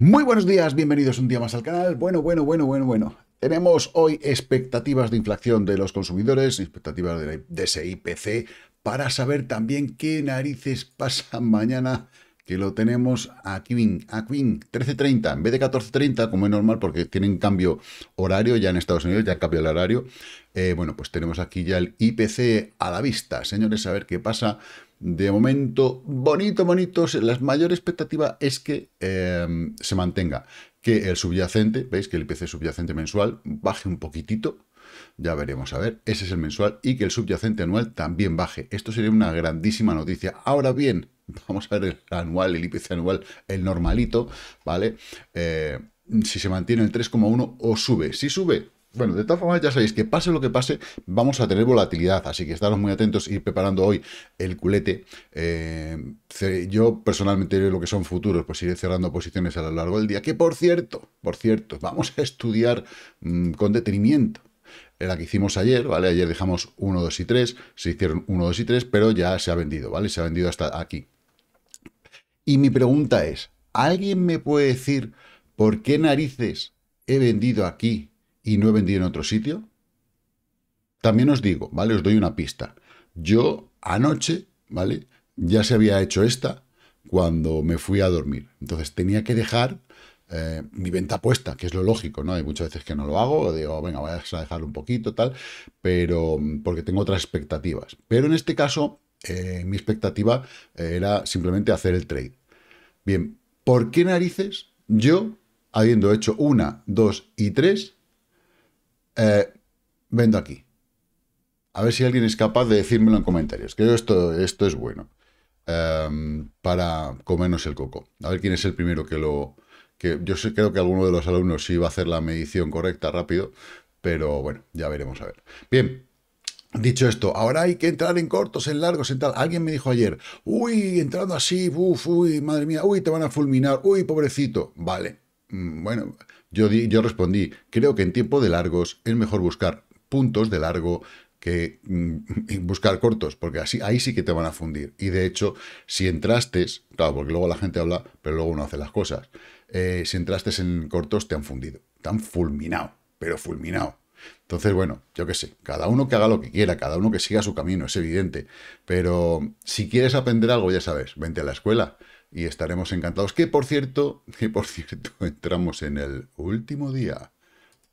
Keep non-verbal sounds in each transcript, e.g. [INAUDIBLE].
Muy buenos días, bienvenidos un día más al canal. Bueno, bueno, bueno, bueno, bueno. Tenemos hoy expectativas de inflación de los consumidores, expectativas de, ese IPC, para saber también qué narices pasa [LAUGHS] mañana, que lo tenemos aquí, aquí 13.30, en vez de 14.30, como es normal, porque tienen cambio horario ya en Estados Unidos, ya cambió el horario. Eh, bueno, pues tenemos aquí ya el IPC a la vista, señores, a ver qué pasa. De momento, bonito, bonito, La mayor expectativa es que em, se mantenga. Que el subyacente, veis que el IPC subyacente mensual baje un poquitito. Ya veremos, a ver, ese es el mensual. Y que el subyacente anual también baje. Esto sería una grandísima noticia. Ahora bien, [LAUGHS] vamos a ver el anual, el IPC anual, el normalito, ¿vale? Eh, si se mantiene el 3,1 o sube. Si sube, bueno, de todas formas, ya sabéis que pase lo que pase, vamos a tener volatilidad, así que estaros muy atentos y preparando hoy el culete. Eh, yo personalmente lo que son futuros, pues iré cerrando posiciones a lo largo del día, que por cierto, por cierto, vamos a estudiar mm, con detenimiento la que hicimos ayer, ¿vale? Ayer dejamos 1, 2 y 3, se hicieron 1, 2 y 3, pero ya se ha vendido, ¿vale? Se ha vendido hasta aquí. Y mi pregunta es, ¿alguien me puede decir por qué narices he vendido aquí y no he vendido en otro sitio? También os digo, ¿vale? Os doy una pista. Yo anoche, ¿vale? Ya se había hecho esta cuando me fui a dormir. Entonces tenía que dejar eh, mi venta puesta, que es lo lógico, ¿no? Hay muchas veces que no lo hago, digo, venga, voy a dejarlo un poquito, tal, pero mm, porque tengo otras expectativas. Pero en este caso, eh, mi expectativa eh, era simplemente hacer el trade. Bien, ¿por qué narices yo, habiendo hecho una, dos y tres, eh, vendo aquí. A ver si alguien es capaz de decírmelo en comentarios. Creo que esto, esto es bueno em, para comernos el coco. A ver quién es el primero que lo... Que yo sé, creo que alguno de los alumnos sí va a hacer la medición correcta rápido, pero bueno, ya veremos a ver. Bien, Dicho esto, ahora hay que entrar en cortos, en largos, en tal. Alguien me dijo ayer, uy, entrando así, uy, madre mía, uy, te van a fulminar, uy, pobrecito. Vale, Mm, bueno, yo, di, yo respondí, creo que en tiempo de largos es mejor buscar puntos de largo que mm, [LAUGHS] buscar cortos, porque así ahí sí que te van a fundir. Y de hecho, si entraste, claro, porque luego la gente habla, pero luego uno hace las cosas. Eh, si entraste en cortos, te han fundido. Te han fulminado, pero fulminado. Entonces, bueno, yo qué sé, cada uno que haga lo que quiera, cada uno que siga su camino, es evidente. Pero si quieres aprender algo, ya sabes, vente a la escuela y estaremos encantados. Que por cierto, que por cierto, [LAUGHS] entramos en el último día.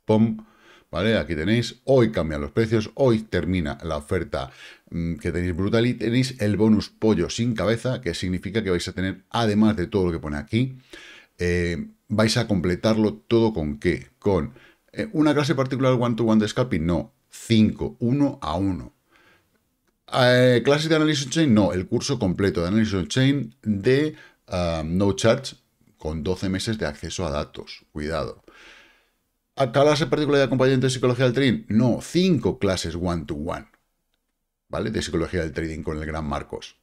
¡Pum! ¿Vale? Aquí tenéis, hoy cambian los precios, hoy termina la oferta mm, que tenéis brutal y tenéis el bonus pollo sin cabeza, que significa que vais a tener, además de todo lo que pone aquí, eh, vais a completarlo todo con qué? Con eh, una clase particular one-to-one one de scalping, no, 5, 1 a 1. Eh, clases de Analysis Chain, no, el curso completo de Analysis Chain de um, No Charge con 12 meses de acceso a datos. Cuidado. ¿A clase particular de acompañante de psicología del trading? No, 5 clases one-to-one. One, ¿Vale? De psicología del trading con el gran Marcos.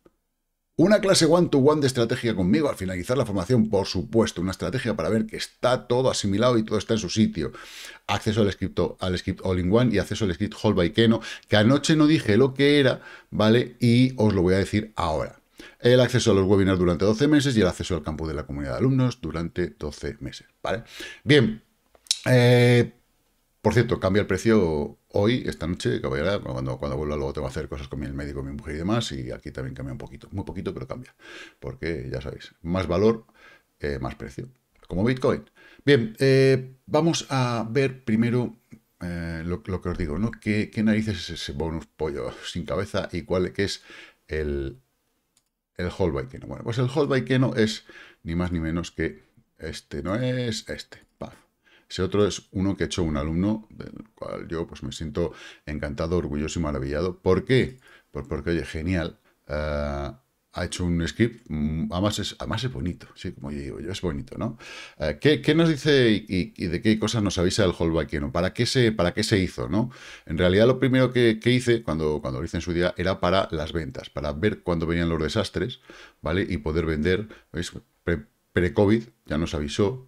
Una clase one-to-one de estrategia conmigo al finalizar la formación, por supuesto, una estrategia para ver que está todo asimilado y todo está en su sitio. Acceso al script, al script all-in-one y acceso al script hall by Keno, que anoche no dije lo que era, ¿vale? Y os lo voy a decir ahora. El acceso a los webinars durante 12 meses y el acceso al campus de la comunidad de alumnos durante 12 meses, ¿vale? Bien, eh, por cierto, cambia el precio hoy, esta noche, cuando, cuando vuelva luego tengo que hacer cosas con el médico, mi mujer y demás, y aquí también cambia un poquito, muy poquito, pero cambia, porque ya sabéis, más valor, eh, más precio, como Bitcoin. Bien, eh, vamos a ver primero eh, lo, que os digo, ¿no? ¿Qué, narices es ese bonus pollo [LAUGHS] sin cabeza y cuál que es el, el hold Bueno, pues el hall by no es ni más ni menos que este, no es este. Ese otro es uno que ha hecho un alumno, del cual yo pues, me siento encantado, orgulloso y maravillado. ¿Por qué? Pues porque, oye, genial. Ah, ha hecho un script, mm, además es, es bonito, sí, como yo digo yo, es bonito, ¿no? Ah, ¿Qué, nos dice y, de qué cosas nos avisa el no ¿Para qué se, para qué se hizo, no? En realidad lo primero que, hice, cuando, cuando lo hice en su día, era para las ventas, para ver cuándo venían los desastres, ¿vale? Y poder vender, pre Pre-COVID ya nos avisó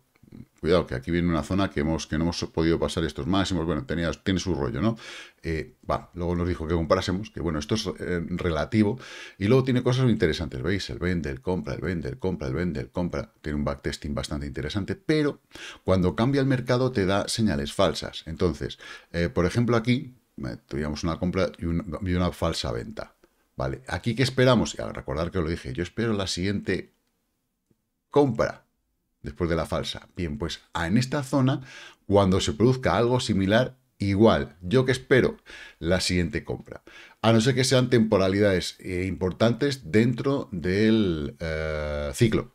cuidado, que aquí viene una zona que, hemos, que no hemos podido pasar estos máximos, bueno, tenía, tiene su rollo, ¿no? Eh, va, luego nos dijo que comprásemos, que bueno, esto es eh, relativo, y luego tiene cosas interesantes, ¿veis? El vende, el compra, el vende, el compra, el vende, el compra, tiene un backtesting bastante interesante, pero cuando cambia el mercado te da señales falsas. Entonces, eh, por ejemplo, aquí teníamos una compra y una, falsa venta. Vale, aquí que esperamos, y al recordar que lo dije, yo espero la siguiente compra después de la falsa. Bien, pues ah, en esta zona, cuando se produzca algo similar, igual, yo que espero la siguiente compra. A no ser que sean temporalidades eh, importantes dentro del eh, ciclo.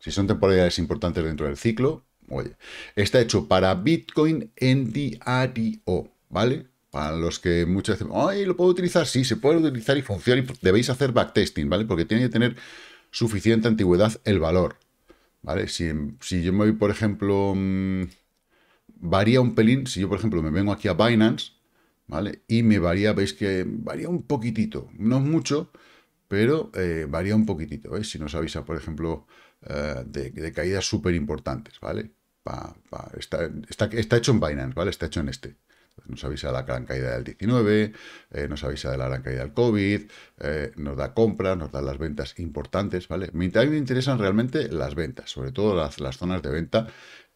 Si son temporalidades importantes dentro del ciclo, oye, está hecho para Bitcoin en diario, ¿vale? Para los que muchas veces, ay, ¿lo puedo utilizar? Sí, se puede utilizar y funciona y debéis hacer backtesting, ¿vale? Porque tiene que tener suficiente antigüedad el valor. ¿vale? Si, si yo me voy, por ejemplo, mm, varía un pelín, si yo, por ejemplo, me vengo aquí a Binance, ¿vale? Y me varía, veis que varía un poquitito, no mucho, pero eh, varía un poquitito, ¿veis? Si nos avisa, por ejemplo, eh, de, caídas súper importantes, ¿vale? está, está hecho en Binance, ¿vale? Está hecho en este. Pues, nos avisa de la gran caída del 19, eh, nos avisa de la gran caída del COVID, eh, nos da compras, nos da las ventas importantes, ¿vale? a mí me interesan realmente las ventas, sobre todo las, zonas de venta.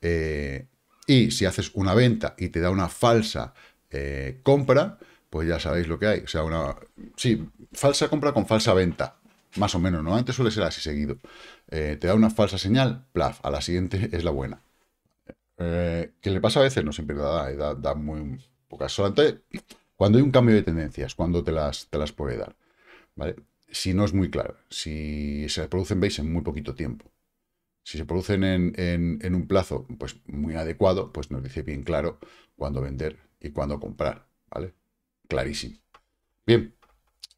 Eh, y si haces una venta y te da una falsa compra, pues ya sabéis lo que hay. O sea, una. Sí, falsa compra con falsa venta. Más o menos, ¿no? Antes suele ser así seguido. te da una falsa señal, plaf, a la siguiente [LAUGHS] es la buena. ¿Qué le pasa a veces, no siempre da, da muy, porque Solamente cuando hay un cambio de tendencias, cuando te las, te las puede dar. ¿vale? Si no es muy claro, si se producen, veis, en muy poquito tiempo. Si se producen en, un plazo pues, muy adecuado, pues nos dice bien claro cuándo vender y cuándo comprar. ¿vale? Clarísimo. Bien.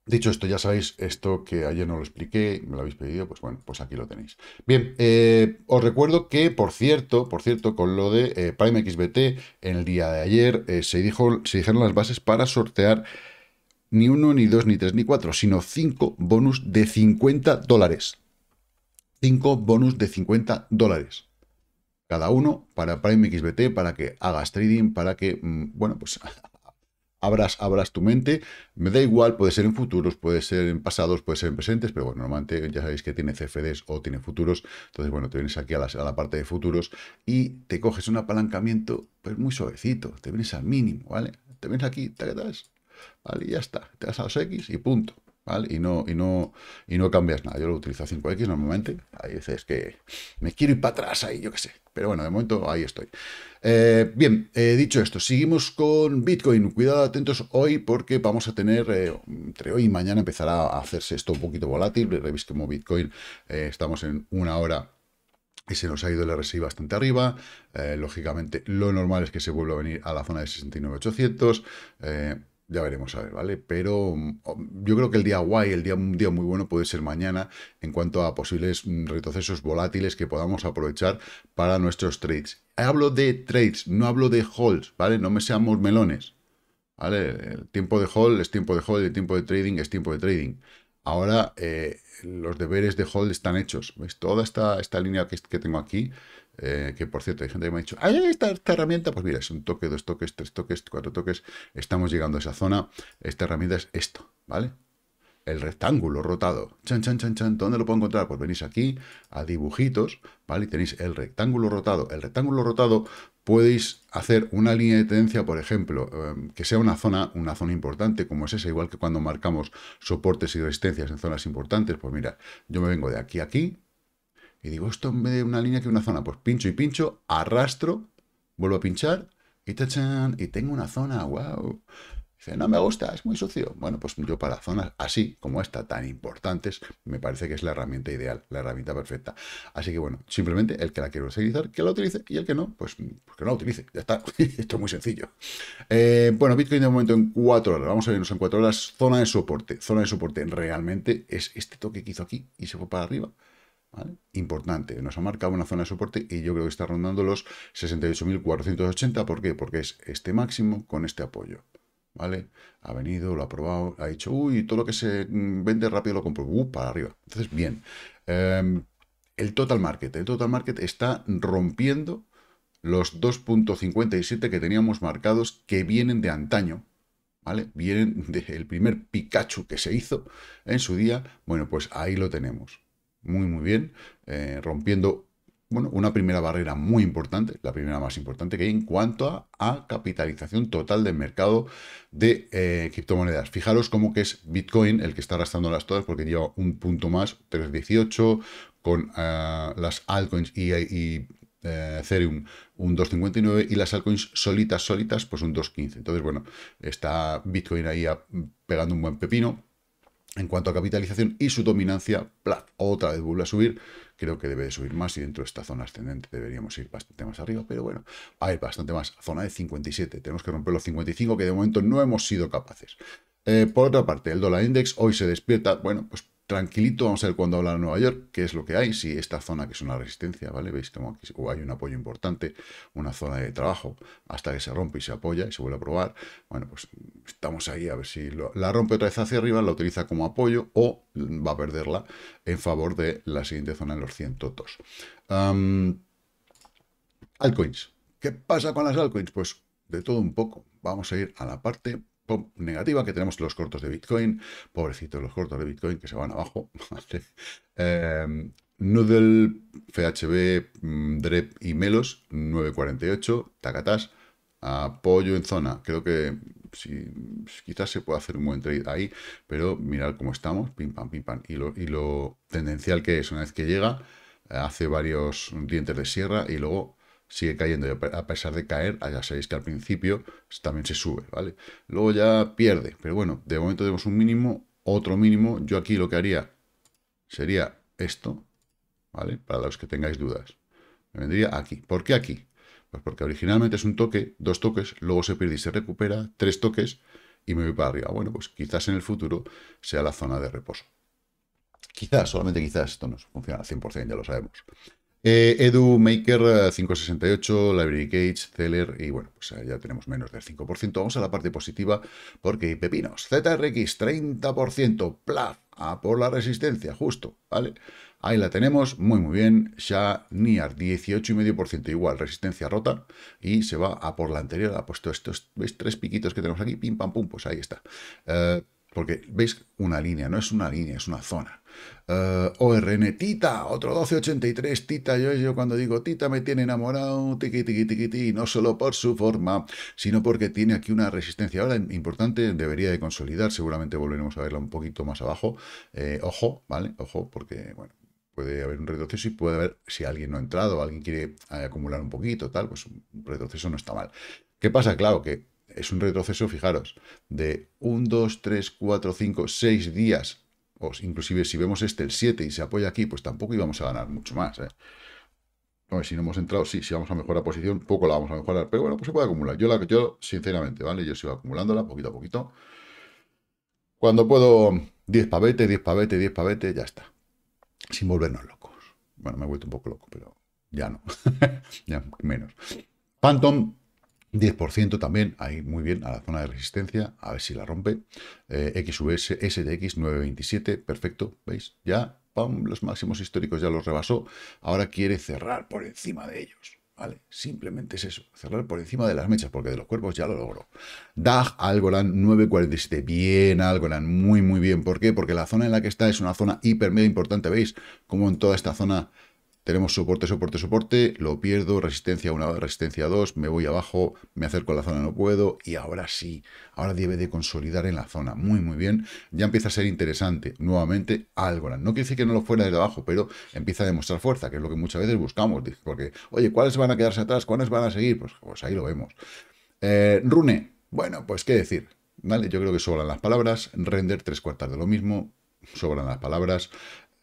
Dicho esto, ya sabéis esto que ayer no lo expliqué, me lo habéis pedido, pues bueno, pues aquí lo tenéis. Bien, eh, os recuerdo que, por cierto, por cierto, con lo de PrimeXBT, eh, Prime XBT, en el día de ayer eh, se, dijo, se dijeron las bases para sortear ni uno, ni dos, ni tres, ni cuatro, sino cinco bonus de 50 dólares. Cinco bonus de 50 dólares cada uno para Prime XBT, para que hagas trading, para que, mm, bueno, pues [LAUGHS] abras, abras tu mente. Me da igual, puede ser en futuros, puede ser en pasados, puede ser en presentes, pero bueno, normalmente ya sabéis que tiene CFDs o tiene futuros. Entonces, bueno, te vienes aquí a la, a la parte de futuros y te coges un apalancamiento pues muy suavecito, te vienes al mínimo, ¿vale? Te vienes aquí, te quedas, ¿vale? ya está, te das a los X y punto. Y no, y no, y no cambias nada. Yo lo utilizo a 5X normalmente. ahí veces que me quiero ir para atrás ahí, yo qué sé. Pero bueno, de momento ahí estoy. Eh, bien, eh, dicho esto, seguimos con Bitcoin. Cuidado, atentos hoy porque vamos a tener, eh, entre hoy y mañana empezará a hacerse esto un poquito volátil. Revisto como Bitcoin estamos en una hora y se nos ha ido el RSI bastante arriba. lógicamente, lo normal es que se vuelva a venir a la zona de 69.800 ya veremos a ver, ¿vale? Pero mm, oh, yo creo que el día guay, el día, un día muy bueno puede ser mañana en cuanto a posibles mm, retrocesos volátiles que podamos aprovechar para nuestros trades. Hablo de trades, no hablo de holds, ¿vale? No me seamos melones, ¿vale? El tiempo de hold es tiempo de hold, el tiempo de trading es tiempo de trading ahora eh, los deberes de hold están hechos. Ves Toda esta, esta línea que, tengo aquí, eh, que por cierto hay gente que me ha dicho, ¡ay, esta, esta herramienta! Pues mira, es un toque, dos toques, tres toques, cuatro toques, estamos llegando a esa zona. Esta herramienta es esto, ¿vale? el rectángulo rotado. Chan, chan, chan, chan. ¿Dónde lo puedo encontrar? Pues venís aquí a dibujitos, ¿vale? Y tenéis el rectángulo rotado. El rectángulo rotado podéis hacer una línea de tendencia, por ejemplo, em, que sea una zona, una zona importante como es esa, igual que cuando marcamos soportes y resistencias en zonas importantes, pues mira, yo me vengo de aquí a aquí y digo, esto en vez de una línea que una zona, pues pincho y pincho, arrastro, vuelvo a pinchar y tachan, y tengo una zona, wow. Dice, no me gusta, es muy sucio. Bueno, pues yo para zonas así como esta, tan importantes, me parece que es la herramienta ideal, la herramienta perfecta. Así que bueno, simplemente el que la quiere utilizar, que la utilice, y el que no, pues, pues que no la utilice. Ya está, [LAUGHS] esto es muy sencillo. Eh, bueno, Bitcoin de momento en cuatro horas, vamos a irnos en cuatro horas, zona de soporte. Zona de soporte realmente es este toque que hizo aquí y se fue para arriba. ¿Vale? Importante, nos ha marcado una zona de soporte y yo creo que está rondando los 68.480. ¿Por qué? Porque es este máximo con este apoyo. ¿vale? Ha venido, lo ha probado, ha dicho, uy, todo lo que se mm, vende rápido lo compro, uh, para arriba. Entonces, bien. Em, el total market, el total market está rompiendo los 2.57 que teníamos marcados que vienen de antaño, ¿vale? Vienen del primer Pikachu que se hizo en su día. Bueno, pues ahí lo tenemos. Muy, muy bien. Eh, rompiendo bueno, una primera barrera muy importante, la primera más importante que hay en cuanto a, capitalización total del mercado de eh, criptomonedas. Fijaros cómo que es Bitcoin el que está las todas porque lleva un punto más, 3.18, con eh, las altcoins y, y eh, Ethereum un 2.59 y las altcoins solitas, solitas, pues un 2.15. Entonces, bueno, está Bitcoin ahí pegando un buen pepino. En cuanto a capitalización y su dominancia, otra vez vuelve a subir. Creo que debe de subir más y dentro de esta zona ascendente deberíamos ir bastante más arriba, pero bueno, hay bastante más. Zona de 57, tenemos que romper los 55 que de momento no hemos sido capaces. Eh, por otra parte, el dólar index hoy se despierta, bueno, pues tranquilito vamos a ver cuando habla de Nueva York, qué es lo que hay, si esta zona que es una resistencia, ¿vale? Veis como aquí hay un apoyo importante, una zona de trabajo, hasta que se rompe y se apoya y se vuelve a probar. Bueno, pues estamos ahí a ver si la rompe otra vez hacia arriba, la utiliza como apoyo o va a perderla en favor de la siguiente zona en los 102. Um, altcoins. ¿Qué pasa con las altcoins? Pues de todo un poco. Vamos a ir a la parte negativa que tenemos los cortos de Bitcoin. Pobrecitos los cortos de Bitcoin que se van abajo. no del FHB, DREP y Melos, 9.48, tacatas. Apoyo en zona. Creo que si, quizás se puede hacer un buen trade ahí, pero mirar cómo estamos, pim pam, pim pam. y lo tendencial que es, una vez que llega, hace varios dientes de sierra y luego sigue cayendo. a pesar de caer, ah, ya sabéis que al principio también se sube, ¿vale? Luego ya pierde. Pero bueno, de momento tenemos un mínimo, otro mínimo. Yo aquí lo que haría sería esto, ¿vale? Para los que tengáis dudas. Me vendría aquí. ¿Por qué aquí? Pues porque originalmente es un toque, dos toques, luego se pierde y se recupera, tres toques y me voy para arriba. Bueno, pues quizás en el futuro sea la zona de reposo. Quizás, solamente quizás, esto no funciona al 100%, ya lo sabemos. Eh, Edu, Maker, 568, eh, Library Cage, Zeller, y bueno, pues ya tenemos menos del 5%. Vamos a la parte positiva, porque pepinos. ZRX, 30%, plaf, a por la resistencia, justo, ¿vale? Ahí la tenemos, muy muy bien. Sha Niar, 18,5% igual, resistencia rota. Y se va a por la anterior. Ha puesto estos, Tres piquitos que tenemos aquí, pim pam pum, pues ahí está. Eh, porque, ¿veis? Una línea, no es una línea, es una zona. Eh, o ORN, Tita, otro 1283, Tita, yo, yo cuando digo Tita me tiene enamorado, tiqui, tiqui, no solo por su forma, sino porque tiene aquí una resistencia ahora importante, debería de consolidar, seguramente volveremos a verla un poquito más abajo, eh, ojo, ¿vale? Ojo, porque, bueno, puede haber un retroceso y puede haber, si alguien no ha entrado, alguien quiere eh, acumular un poquito, tal, pues un retroceso no está mal. ¿Qué pasa? Claro que es un retroceso, fijaros, de 1, 2, 3, 4, 5, 6 días pues inclusive si vemos este, el 7, y se apoya aquí, pues tampoco íbamos a ganar mucho más. ¿eh? si no hemos entrado, sí, si vamos a mejorar posición, poco la vamos a mejorar, pero bueno, pues se puede acumular. Yo, la, yo sinceramente, ¿vale? Yo sigo acumulándola poquito a poquito. Cuando puedo, 10 pavete, 10 pavete, 10 pavete, ya está. Sin volvernos locos. Bueno, me he vuelto un poco loco, pero ya no. [LAUGHS] ya menos. Phantom 10% también, ahí muy bien, a la zona de resistencia, a ver si la rompe. Eh, XVS, 927, perfecto, ¿veis? Ya, pam, los máximos históricos ya los rebasó, ahora quiere cerrar por encima de ellos, ¿vale? Simplemente es eso, cerrar por encima de las mechas, porque de los cuerpos ya lo logró. DAG Algorand 947, bien Algorand, muy muy bien, ¿por qué? Porque la zona en la que está es una zona hiper importante, ¿veis? Como en toda esta zona tenemos soporte, soporte, soporte, lo pierdo, resistencia 1, resistencia 2, me voy abajo, me acerco a la zona, no puedo, y ahora sí, ahora debe de consolidar en la zona, muy muy bien, ya empieza a ser interesante, nuevamente, Algorand, no quiere decir que no lo fuera desde abajo, pero empieza a demostrar fuerza, que es lo que muchas veces buscamos, porque, oye, ¿cuáles van a quedarse atrás? ¿Cuáles van a seguir? Pues, pues ahí lo vemos. Eh, Rune, bueno, pues qué decir, ¿vale? Yo creo que sobran las palabras, render tres cuartas de lo mismo, sobran las palabras.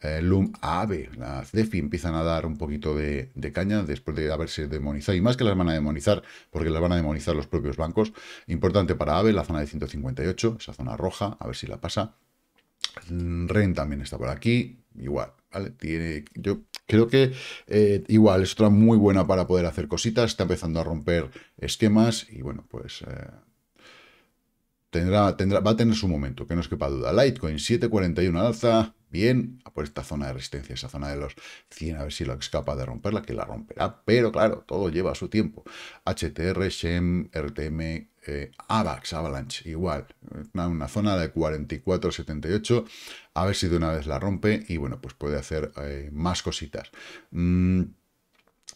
LUM eh, Loom AVE, la DEFI empiezan a dar un poquito de, caña después de haberse demonizado, y más que las van a demonizar, porque las van a demonizar los propios bancos. Importante para AVE, la zona de 158, esa zona roja, a ver si la pasa. Mm, REN también está por aquí, igual, ¿vale? Tiene, yo creo que eh, igual es otra muy buena para poder hacer cositas, está empezando a romper esquemas y bueno, pues... Eh, tendrá, tendrá, va a tener su momento, que no es quepa duda. Litecoin 7.41 alza, bien a por esta zona de resistencia, esa zona de los 100, a ver si lo es capaz de romperla, que la romperá, pero claro, todo lleva su tiempo. HTR, Shem, RTM, eh, AVAX, Avalanche, igual, una, zona de 44,78, a ver si de una vez la rompe y bueno, pues puede hacer eh, más cositas. Mm,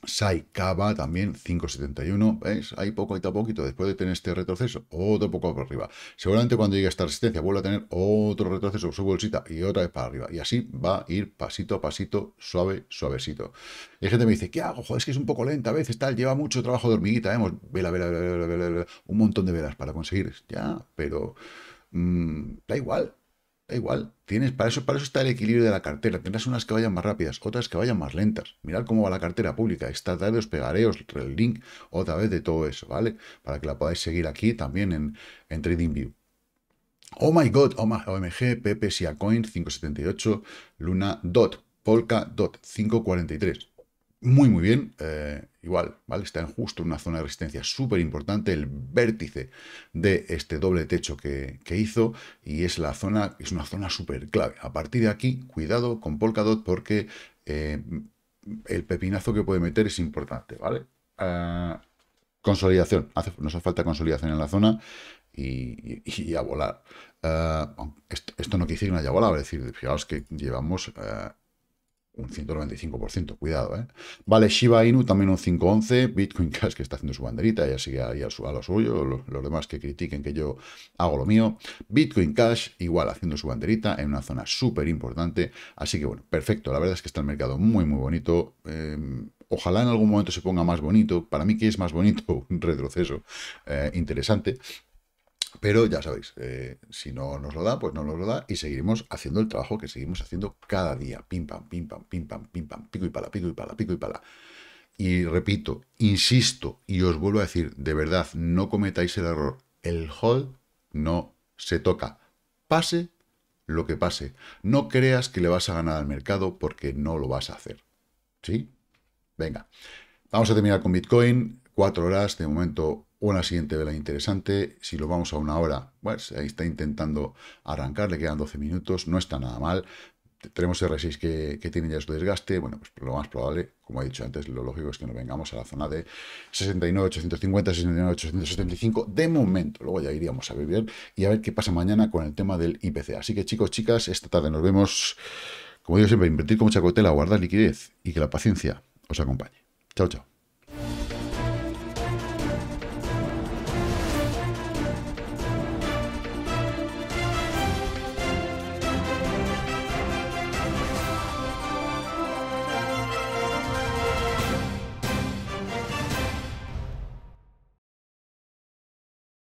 Saikaba también 5.71, ¿veis? Ahí poco a poquito, después de tener este retroceso, otro poco para arriba. Seguramente cuando llegue a esta resistencia vuelva a tener otro retroceso, su bolsita y otra vez para arriba. Y así va a ir pasito a pasito, suave, suavecito. Y hay gente que me dice, ¿qué hago? Joder, es que es un poco lenta a veces, tal, lleva mucho trabajo de hormiguita, vemos ¿eh? vela, vela, vela, un montón de velas para conseguir, ya, pero mm, da igual, igual, tienes, para eso, para eso está el equilibrio de la cartera. Tendrás unas que vayan más rápidas, otras que vayan más lentas. Mirad cómo va la cartera pública. Esta tarde os pegaré el link otra vez de todo eso, ¿vale? Para que la podáis seguir aquí también en, en TradingView. Oh my god, OMG, PPCA Coin, 578, Luna Dot, Polka Dot 543 muy muy bien, eh, igual, ¿vale? Está en justo una zona de resistencia súper importante, el vértice de este doble techo que, hizo, y es la zona, es una zona súper clave. A partir de aquí, cuidado con Polkadot, porque eh, el pepinazo que puede meter es importante, ¿vale? Ah, consolidación, hace, nos hace falta consolidación en la zona y, a volar. Ah, esto, no quiere decir que no haya volado, es decir, fijaos que llevamos... Ah, un 195%, cuidado, ¿eh? Vale, Shiba Inu también un 511, Bitcoin Cash que está haciendo su banderita, ya sigue ahí a, su, a lo suyo, los, demás que critiquen que yo hago lo mío. Bitcoin Cash igual haciendo su banderita en una zona súper importante, así que bueno, perfecto, la verdad es que está el mercado muy muy bonito. Em, ojalá en algún momento se ponga más bonito, para mí que es más bonito, [LAUGHS] un retroceso eh, interesante, pero ya sabéis, eh, si no nos lo da, pues no nos lo da y seguiremos haciendo el trabajo que seguimos haciendo cada día. Pim, pam, pim, pam, pim, pam, pim, pam, pico y pala, pico y pala, pico y pala. Y repito, insisto y os vuelvo a decir, de verdad, no cometáis el error. El hall no se toca. Pase lo que pase. No creas que le vas a ganar al mercado porque no lo vas a hacer. ¿Sí? Venga. Vamos a terminar con Bitcoin. Cuatro horas. De momento o siguiente vela interesante. Si lo vamos a una hora, pues ahí está intentando arrancar, le quedan 12 minutos, no está nada mal. Tenemos R6 que, tiene ya su desgaste, bueno, pues lo más probable, como he dicho antes, lo lógico es que nos vengamos a la zona de 69,850, 69,875 de momento. Luego ya iríamos a ver bien y a ver qué pasa mañana con el tema del IPC. Así que chicos, chicas, esta tarde nos vemos. Como digo siempre, invertir con mucha cautela, guardar liquidez y que la paciencia os acompañe. Chao, chao.